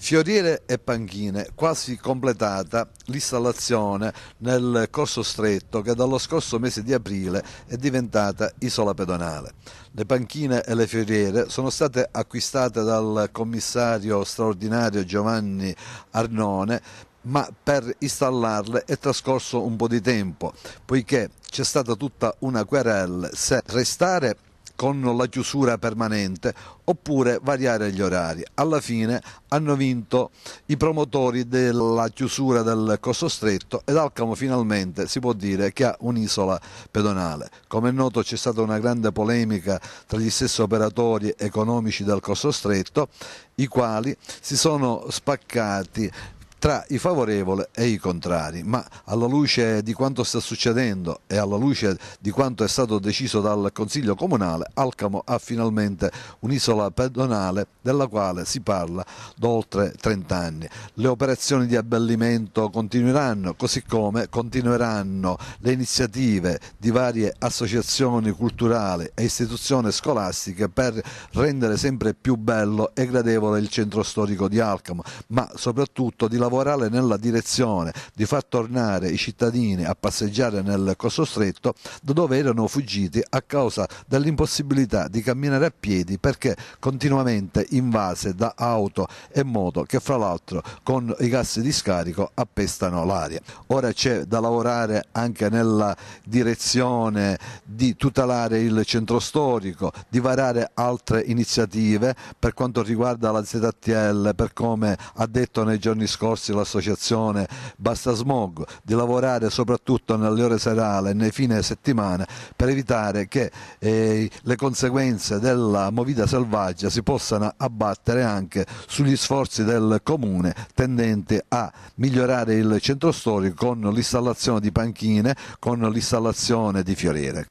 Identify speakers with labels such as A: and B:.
A: Fioriere e panchine, quasi completata l'installazione nel corso stretto che dallo scorso mese di aprile è diventata isola pedonale. Le panchine e le fioriere sono state acquistate dal commissario straordinario Giovanni Arnone ma per installarle è trascorso un po' di tempo, poiché c'è stata tutta una querella se restare con la chiusura permanente oppure variare gli orari. Alla fine hanno vinto i promotori della chiusura del Corso Stretto ed Alcamo finalmente si può dire che ha un'isola pedonale. Come è noto c'è stata una grande polemica tra gli stessi operatori economici del Corso Stretto, i quali si sono spaccati tra i favorevoli e i contrari, ma alla luce di quanto sta succedendo e alla luce di quanto è stato deciso dal Consiglio Comunale, Alcamo ha finalmente un'isola pedonale della quale si parla da oltre 30 anni. Le operazioni di abbellimento continueranno, così come continueranno le iniziative di varie associazioni culturali e istituzioni scolastiche per rendere sempre più bello e gradevole il centro storico di Alcamo, ma soprattutto di lavorare lavorare nella direzione di far tornare i cittadini a passeggiare nel Corso Stretto da dove erano fuggiti a causa dell'impossibilità di camminare a piedi perché continuamente invase da auto e moto che fra l'altro con i gas di scarico appestano l'aria. Ora c'è da lavorare anche nella direzione di tutelare il centro storico, di varare altre iniziative per quanto riguarda la ZTL, per come ha detto nei giorni scorsi rimborsi l'associazione Basta Smog di lavorare soprattutto nelle ore serali e nei fine settimana per evitare che eh, le conseguenze della movida selvaggia si possano abbattere anche sugli sforzi del comune tendenti a migliorare il centro storico con l'installazione di panchine, con l'installazione di fioriere.